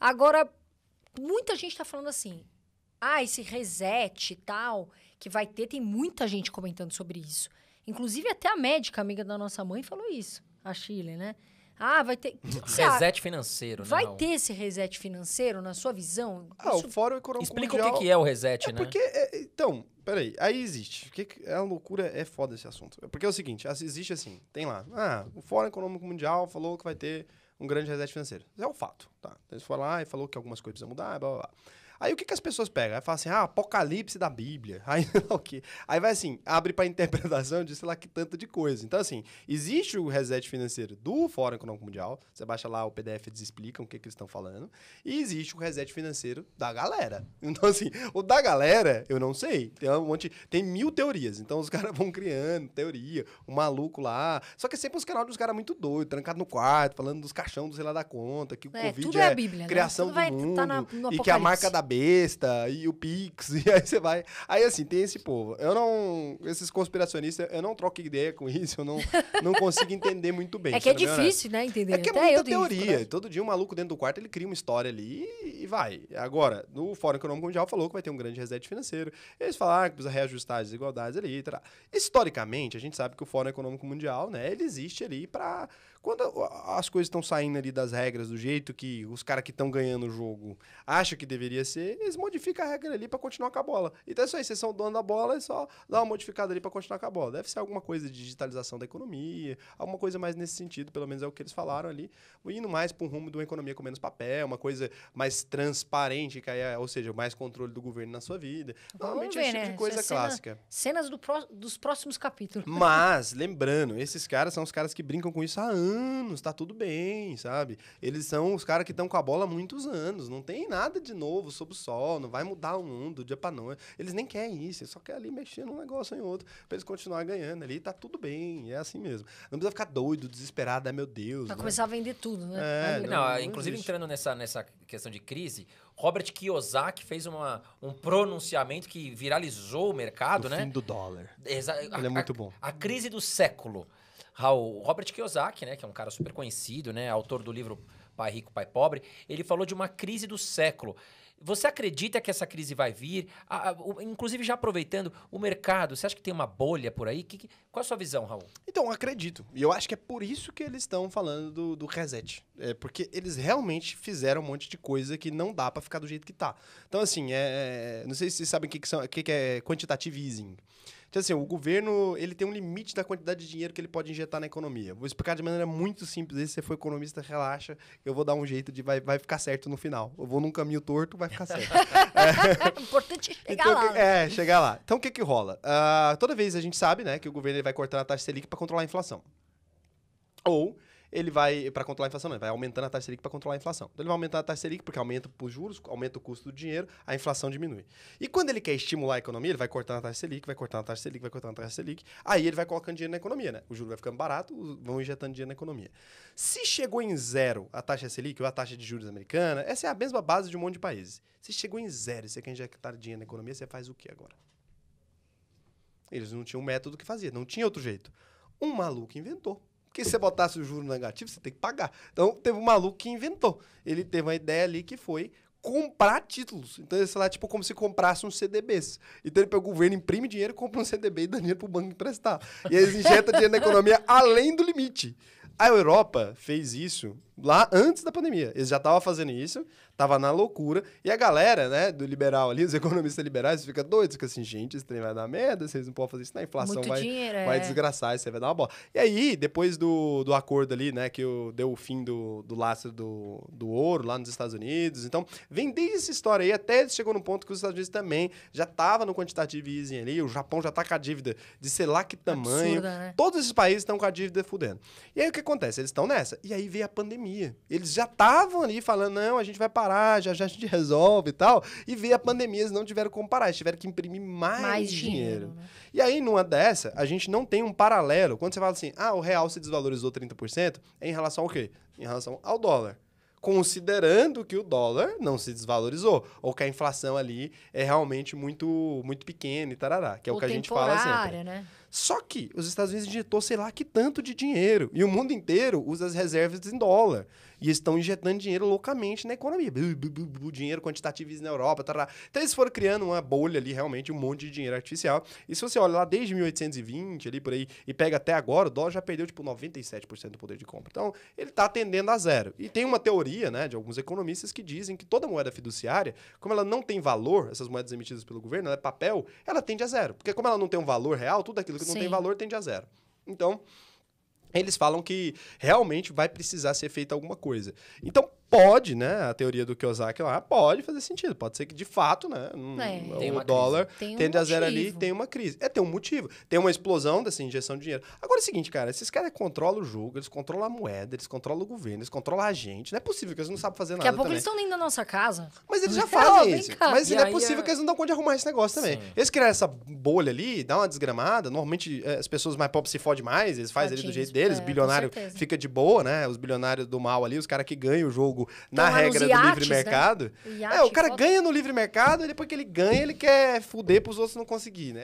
Agora, muita gente está falando assim, ah, esse reset e tal, que vai ter, tem muita gente comentando sobre isso. Inclusive, até a médica, amiga da nossa mãe, falou isso, a Chile, né? Ah, vai ter. reset financeiro, né? Vai não? ter esse reset financeiro, na sua visão? Ah, isso... o Fórum Econômico Explica mundial... o que é o reset, é né? Porque. É, é então, peraí, aí existe. Que é a loucura, é foda esse assunto. É porque é o seguinte, existe assim, tem lá. Ah, o Fórum Econômico Mundial falou que vai ter um grande reset financeiro. Isso é um fato, tá? Então, ele foi lá e falou que algumas coisas precisam mudar, blá, blá, blá. Aí o que, que as pessoas pegam? Aí fala assim, ah, apocalipse da Bíblia. Aí o que? Aí vai assim, abre para interpretação de sei lá que tanta de coisa. Então, assim, existe o reset financeiro do Fórum Econômico Mundial. Você baixa lá o PDF, eles explicam o que, que eles estão falando. E existe o reset financeiro da galera. Então, assim, o da galera, eu não sei. Tem um monte. Tem mil teorias. Então os caras vão criando teoria, o um maluco lá. Só que é sempre os canais dos caras muito doidos, trancado no quarto, falando dos caixão do sei lá da conta, que o é, Covid é, é Bíblia, né? criação né? do tá mundo. Tá na, e que a marca da besta e o Pix, e aí você vai. Aí assim, tem esse povo. Eu não. Esses conspiracionistas, eu não troco ideia com isso, eu não, não consigo entender muito bem. É que é né? difícil, né? Entender. É que é Até muita teoria. Né? Todo dia um maluco dentro do quarto ele cria uma história ali vai. Agora, no Fórum Econômico Mundial falou que vai ter um grande reset financeiro. Eles falaram ah, que precisa reajustar as desigualdades ali e tá, tal. Tá. Historicamente, a gente sabe que o Fórum Econômico Mundial, né, ele existe ali para quando as coisas estão saindo ali das regras do jeito que os caras que estão ganhando o jogo acham que deveria ser, eles modificam a regra ali para continuar com a bola. Então é só isso, vocês são dono da bola, é só dar uma modificada ali para continuar com a bola. Deve ser alguma coisa de digitalização da economia, alguma coisa mais nesse sentido, pelo menos é o que eles falaram ali, indo mais para um rumo de uma economia com menos papel, uma coisa mais trans transparente, que é, ou seja, mais controle do governo na sua vida. Normalmente é ver, é esse tipo né? de coisa clássica. Cenas do pro, dos próximos capítulos. Mas, lembrando, esses caras são os caras que brincam com isso há anos, tá tudo bem, sabe? Eles são os caras que estão com a bola há muitos anos, não tem nada de novo sob o sol, não vai mudar o mundo dia pra noite. Eles nem querem isso, eles só querem ali mexer num negócio em outro, pra eles continuar ganhando ali, tá tudo bem, é assim mesmo. Não precisa ficar doido, desesperado, é meu Deus. Pra né? começar a vender tudo, né? É, não, não, não, inclusive existe. entrando nessa, nessa questão de crise, crise. Robert Kiyosaki fez uma, um pronunciamento que viralizou o mercado, né? O fim do dólar. Exa Ele a, é muito bom. A, a crise do século. Raul, Robert Kiyosaki, né, que é um cara super conhecido, né, autor do livro Pai Rico, Pai Pobre, ele falou de uma crise do século. Você acredita que essa crise vai vir? o, inclusive, já aproveitando, o mercado, você acha que tem uma bolha por aí? Que, que, qual a sua visão, Raul? Então, acredito. E eu acho que é por isso que eles estão falando do, do, reset. É porque eles realmente fizeram um monte de coisa que não dá para ficar do jeito que tá. Então, assim, é, é, não sei se vocês sabem o que, que, que, que é quantitative easing. Então, assim, o governo ele tem um limite da quantidade de dinheiro que ele pode injetar na economia. Vou explicar de maneira muito simples. se você for economista, relaxa, eu vou dar um jeito de. Vai, vai ficar certo no final. Eu vou num caminho torto, vai ficar certo. é importante então, chegar então, lá. Né? É, chegar lá. Então, o que, que rola? Uh, toda vez a gente sabe né, que o governo ele vai cortar a taxa Selic para controlar a inflação. Ou ele vai, para controlar a inflação, né? vai aumentando a taxa Selic para controlar a inflação. Então ele vai aumentando a taxa Selic porque aumenta os juros, aumenta o custo do dinheiro, a inflação diminui. E quando ele quer estimular a economia, ele vai cortando a taxa Selic, vai cortando a taxa Selic, vai cortando a taxa Selic, aí ele vai colocando dinheiro na economia, né? O juro vai ficando barato, vão injetando dinheiro na economia. Se chegou em zero a taxa Selic ou a taxa de juros americana, essa é a mesma base de um monte de países. Se chegou em zero e você quer injetar dinheiro na economia, você faz o que agora? Eles não tinham método que fazia, não tinha outro jeito. Um maluco inventou. Porque se você botasse o juro negativo, você tem que pagar. Então, teve um maluco que inventou. Ele teve uma ideia ali que foi comprar títulos. Então, sei lá, é, tipo, como se comprasse um CDBs. Então, ele pega o governo, imprime dinheiro, compra um CDB e dá dinheiro pro banco emprestar. E eles injetam dinheiro na economia além do limite. A Europa fez isso lá antes da pandemia. Eles já estavam fazendo isso, tava na loucura. E a galera, né, do liberal ali, os economistas liberais, fica doidos, fica assim, gente, esse trem vai dar merda, vocês não podem fazer isso, na inflação Muito vai, dinheiro, vai é. desgraçar, isso aí vai dar uma bola. E aí, depois do, do acordo ali, né, que deu o fim do, do lastro do, do ouro lá nos Estados Unidos, então, vem desde essa história aí, até chegou no ponto que os Estados Unidos também já tava no quantitative easing ali, o Japão já tá com a dívida de sei lá que tamanho. Absurda, né? Todos esses países estão com a dívida fudendo. E aí, o que acontece? Eles estão nessa. E aí veio a pandemia pandemia. Eles já estavam ali falando, não, a gente vai parar, já, já a gente resolve e tal. E veio a pandemia, eles não tiveram como parar, eles tiveram que imprimir mais, mais dinheiro. dinheiro né? E aí, numa dessa, a gente não tem um paralelo. Quando você fala assim, ah, o real se desvalorizou 30%, é em relação ao quê? Em relação ao dólar considerando que o dólar não se desvalorizou, ou que a inflação ali é realmente muito muito pequena e tarará, que é o, o que a gente fala sempre. Né? Só que os Estados Unidos injetou sei lá que tanto de dinheiro. E o mundo inteiro usa as reservas em dólar. E estão injetando dinheiro loucamente na economia. dinheiro quantitativo na Europa. Tarará. Então eles foram criando uma bolha ali, realmente, um monte de dinheiro artificial. E se você olha lá desde 1820, ali por aí, e pega até agora, o dólar já perdeu tipo 97% do poder de compra. Então ele está tendendo a zero. E tem uma teoria né, de alguns economistas que dizem que toda moeda fiduciária, como ela não tem valor, essas moedas emitidas pelo governo, ela é papel, ela tende a zero. Porque como ela não tem um valor real, tudo aquilo que não Sim. tem valor tende a zero. Então, eles falam que realmente vai precisar ser feita alguma coisa. Então, pode, né? A teoria do Kiyosaki lá pode fazer sentido. Pode ser que, de fato, né? Um, é, o dólar tem tende um a zero ali tem uma crise. É, tem um motivo. Tem uma explosão dessa injeção de dinheiro. Agora é o seguinte, cara. Esses caras controlam o jogo, eles controlam a moeda, eles controlam o governo, eles controlam a gente. Não é possível que eles não sabem fazer nada Daqui a pouco também. eles estão dentro na nossa casa. Mas eles já é? fazem isso. Mas e não é possível é... que eles não dão conta de arrumar esse negócio também. Sim. Eles criaram essa bolha ali, dá uma desgramada. Normalmente eh, as pessoas mais pobres se fodem mais, eles fazem ali do jeito deles. É, bilionário fica de boa, né? Os bilionários do mal ali, os caras que ganham o jogo na Tomar regra iates, do livre né? mercado. Né? Iate, é, o cara foda. ganha no livre mercado e depois que ele ganha, ele quer fuder pros outros não conseguir, né?